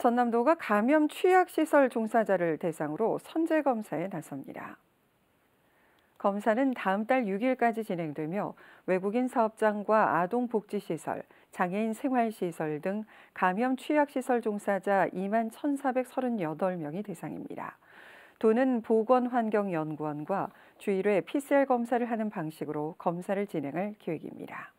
전남도가 감염 취약시설 종사자를 대상으로 선제 검사에 나섭니다. 검사는 다음 달 6일까지 진행되며 외국인 사업장과 아동복지시설, 장애인 생활시설 등 감염 취약시설 종사자 2만 1,438명이 대상입니다. 도는 보건환경연구원과 주일에 PCR 검사를 하는 방식으로 검사를 진행할 계획입니다.